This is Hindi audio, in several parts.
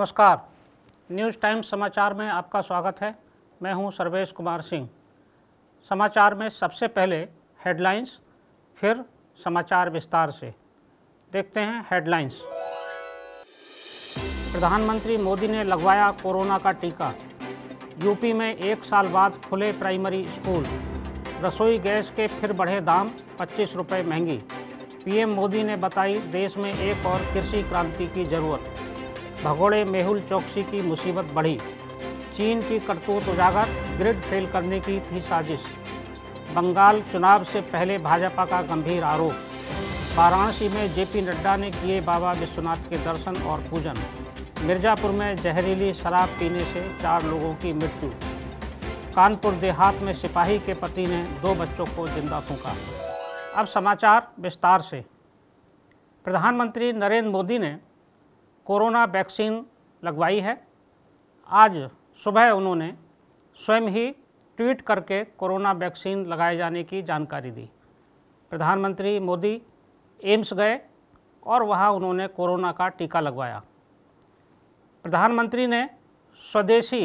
नमस्कार न्यूज़ टाइम्स समाचार में आपका स्वागत है मैं हूं सर्वेश कुमार सिंह समाचार में सबसे पहले हेडलाइंस फिर समाचार विस्तार से देखते हैं हेडलाइंस प्रधानमंत्री मोदी ने लगवाया कोरोना का टीका यूपी में एक साल बाद खुले प्राइमरी स्कूल रसोई गैस के फिर बढ़े दाम पच्चीस रुपये महंगी पीएम मोदी ने बताई देश में एक और कृषि क्रांति की जरूरत भगोड़े मेहुल चौकसी की मुसीबत बढ़ी चीन की करतूत उजागर ग्रिड फेल करने की थी साजिश बंगाल चुनाव से पहले भाजपा का गंभीर आरोप वाराणसी में जेपी नड्डा ने किए बाबा विश्वनाथ के दर्शन और पूजन मिर्जापुर में जहरीली शराब पीने से चार लोगों की मृत्यु कानपुर देहात में सिपाही के पति ने दो बच्चों को जिंदा फूका अब समाचार विस्तार से प्रधानमंत्री नरेंद्र मोदी ने कोरोना वैक्सीन लगवाई है आज सुबह उन्होंने स्वयं ही ट्वीट करके कोरोना वैक्सीन लगाए जाने की जानकारी दी प्रधानमंत्री मोदी एम्स गए और वहाँ उन्होंने कोरोना का टीका लगवाया प्रधानमंत्री ने स्वदेशी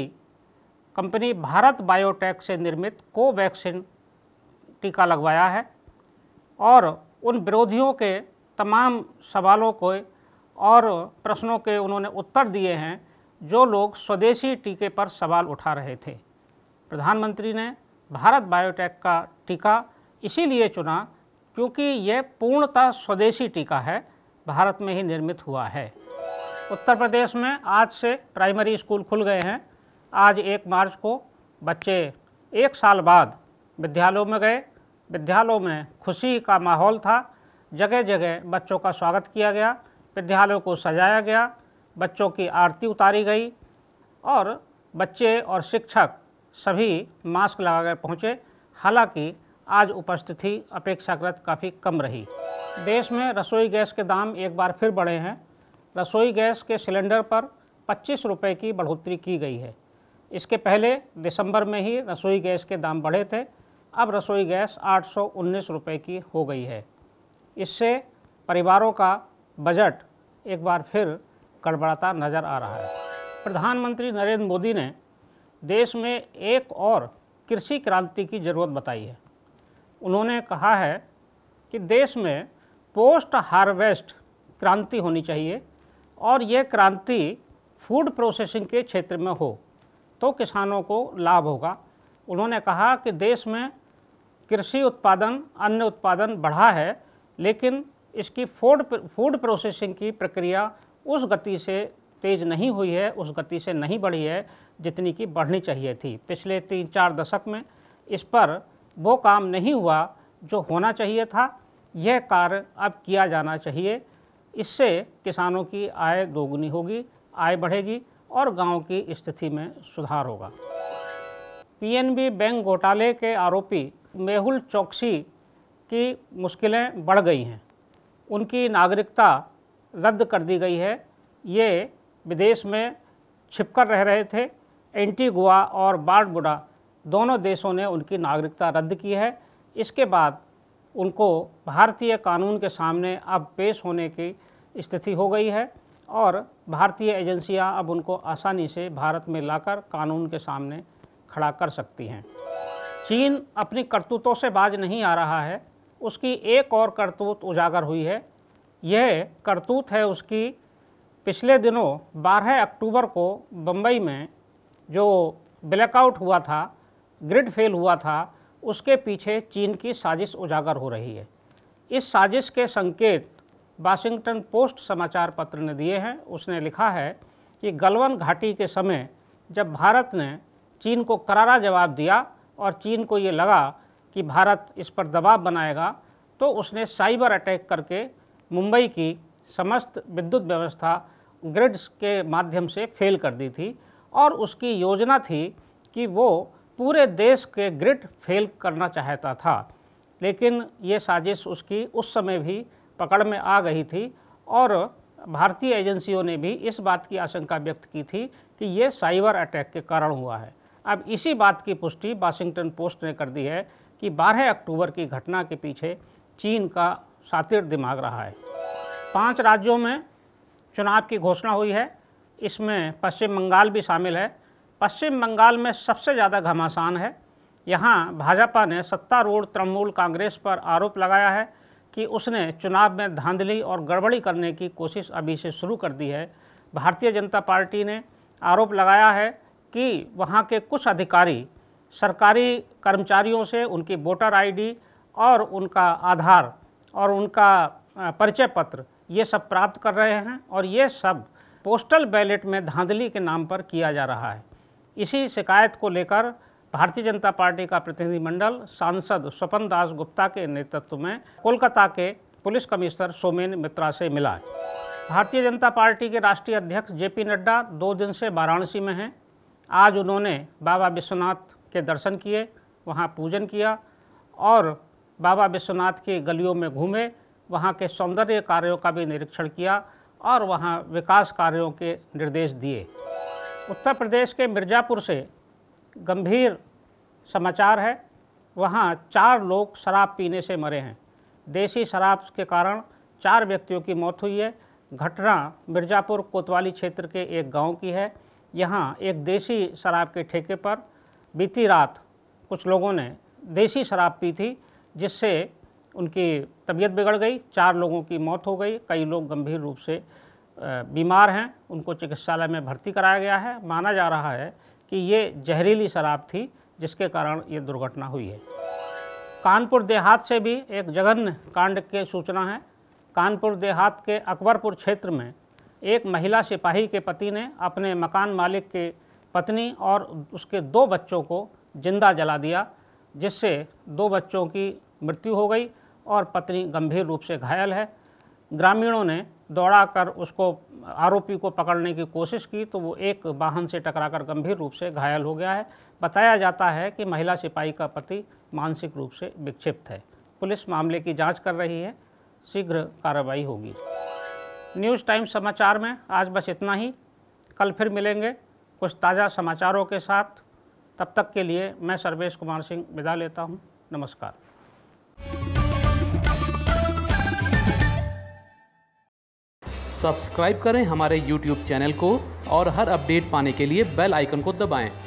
कंपनी भारत बायोटेक से निर्मित कोवैक्सीन टीका लगवाया है और उन विरोधियों के तमाम सवालों को और प्रश्नों के उन्होंने उत्तर दिए हैं जो लोग स्वदेशी टीके पर सवाल उठा रहे थे प्रधानमंत्री ने भारत बायोटेक का टीका इसीलिए चुना क्योंकि यह पूर्णतः स्वदेशी टीका है भारत में ही निर्मित हुआ है उत्तर प्रदेश में आज से प्राइमरी स्कूल खुल गए हैं आज एक मार्च को बच्चे एक साल बाद विद्यालयों में गए विद्यालयों में खुशी का माहौल था जगह जगह बच्चों का स्वागत किया गया विद्यालयों को सजाया गया बच्चों की आरती उतारी गई और बच्चे और शिक्षक सभी मास्क लगाकर पहुँचे हालांकि आज उपस्थिति अपेक्षाकृत काफ़ी कम रही देश में रसोई गैस के दाम एक बार फिर बढ़े हैं रसोई गैस के सिलेंडर पर पच्चीस रुपये की बढ़ोतरी की गई है इसके पहले दिसंबर में ही रसोई गैस के दाम बढ़े थे अब रसोई गैस आठ सौ उन्नीस रुपये की हो गई है इससे परिवारों का बजट एक बार फिर गड़बड़ाता नज़र आ रहा है प्रधानमंत्री नरेंद्र मोदी ने देश में एक और कृषि क्रांति की ज़रूरत बताई है उन्होंने कहा है कि देश में पोस्ट हार्वेस्ट क्रांति होनी चाहिए और यह क्रांति फूड प्रोसेसिंग के क्षेत्र में हो तो किसानों को लाभ होगा उन्होंने कहा कि देश में कृषि उत्पादन अन्य उत्पादन बढ़ा है लेकिन इसकी फूड फूड प्रोसेसिंग की प्रक्रिया उस गति से तेज़ नहीं हुई है उस गति से नहीं बढ़ी है जितनी कि बढ़नी चाहिए थी पिछले तीन चार दशक में इस पर वो काम नहीं हुआ जो होना चाहिए था यह कार्य अब किया जाना चाहिए इससे किसानों की आय दोगुनी होगी आय बढ़ेगी और गांव की स्थिति में सुधार होगा पीएनबी बैंक घोटाले के आरोपी मेहुल चौकसी की मुश्किलें बढ़ गई हैं उनकी नागरिकता रद्द कर दी गई है ये विदेश में छिपकर रह रहे थे एंटीगुआ और बाड़बुडा दोनों देशों ने उनकी नागरिकता रद्द की है इसके बाद उनको भारतीय कानून के सामने अब पेश होने की स्थिति हो गई है और भारतीय एजेंसियां अब उनको आसानी से भारत में लाकर कानून के सामने खड़ा कर सकती हैं चीन अपनी करतूतों से बाज नहीं आ रहा है उसकी एक और करतूत उजागर हुई है यह करतूत है उसकी पिछले दिनों 12 अक्टूबर को बम्बई में जो ब्लैकआउट हुआ था ग्रिड फेल हुआ था उसके पीछे चीन की साजिश उजागर हो रही है इस साजिश के संकेत वाशिंगटन पोस्ट समाचार पत्र ने दिए हैं उसने लिखा है कि गलवन घाटी के समय जब भारत ने चीन को करारा जवाब दिया और चीन को ये लगा कि भारत इस पर दबाव बनाएगा तो उसने साइबर अटैक करके मुंबई की समस्त विद्युत व्यवस्था ग्रिड्स के माध्यम से फेल कर दी थी और उसकी योजना थी कि वो पूरे देश के ग्रिड फेल करना चाहता था लेकिन ये साजिश उसकी उस समय भी पकड़ में आ गई थी और भारतीय एजेंसियों ने भी इस बात की आशंका व्यक्त की थी कि ये साइबर अटैक के कारण हुआ है अब इसी बात की पुष्टि वाशिंगटन पोस्ट ने कर दी है कि 12 अक्टूबर की घटना के पीछे चीन का सातिर दिमाग रहा है पांच राज्यों में चुनाव की घोषणा हुई है इसमें पश्चिम बंगाल भी शामिल है पश्चिम बंगाल में सबसे ज़्यादा घमासान है यहाँ भाजपा ने सत्तारूढ़ तृणमूल कांग्रेस पर आरोप लगाया है कि उसने चुनाव में धांधली और गड़बड़ी करने की कोशिश अभी से शुरू कर दी है भारतीय जनता पार्टी ने आरोप लगाया है कि वहाँ के कुछ अधिकारी सरकारी कर्मचारियों से उनकी वोटर आईडी और उनका आधार और उनका परिचय पत्र ये सब प्राप्त कर रहे हैं और ये सब पोस्टल बैलेट में धांधली के नाम पर किया जा रहा है इसी शिकायत को लेकर भारतीय जनता पार्टी का प्रतिनिधिमंडल सांसद स्वपन दास गुप्ता के नेतृत्व में कोलकाता के पुलिस कमिश्नर सोमेन मित्रा से मिला भारतीय जनता पार्टी के राष्ट्रीय अध्यक्ष जेपी नड्डा दो दिन से वाराणसी में हैं आज उन्होंने बाबा विश्वनाथ के दर्शन किए वहाँ पूजन किया और बाबा विश्वनाथ की गलियों में घूमे वहाँ के सौंदर्य कार्यों का भी निरीक्षण किया और वहाँ विकास कार्यों के निर्देश दिए उत्तर प्रदेश के मिर्ज़ापुर से गंभीर समाचार है वहाँ चार लोग शराब पीने से मरे हैं देसी शराब के कारण चार व्यक्तियों की मौत हुई है घटना मिर्ज़ापुर कोतवाली क्षेत्र के एक गांव की है यहाँ एक देसी शराब के ठेके पर बीती रात कुछ लोगों ने देसी शराब पी थी जिससे उनकी तबीयत बिगड़ गई चार लोगों की मौत हो गई कई लोग गंभीर रूप से बीमार हैं उनको चिकित्सालय में भर्ती कराया गया है माना जा रहा है कि ये जहरीली शराब थी जिसके कारण ये दुर्घटना हुई है कानपुर देहात से भी एक जघन्य कांड के सूचना है कानपुर देहात के अकबरपुर क्षेत्र में एक महिला सिपाही के पति ने अपने मकान मालिक के पत्नी और उसके दो बच्चों को जिंदा जला दिया जिससे दो बच्चों की मृत्यु हो गई और पत्नी गंभीर रूप से घायल है ग्रामीणों ने दौड़ाकर उसको आरोपी को पकड़ने की कोशिश की तो वो एक वाहन से टकराकर गंभीर रूप से घायल हो गया है बताया जाता है कि महिला सिपाही का पति मानसिक रूप से विक्षिप्त है पुलिस मामले की जांच कर रही है शीघ्र कार्रवाई होगी न्यूज़ टाइम समाचार में आज बस इतना ही कल फिर मिलेंगे कुछ ताज़ा समाचारों के साथ तब तक के लिए मैं सर्वेश कुमार सिंह विदा लेता हूँ नमस्कार सब्सक्राइब करें हमारे YouTube चैनल को और हर अपडेट पाने के लिए बेल आइकन को दबाएं।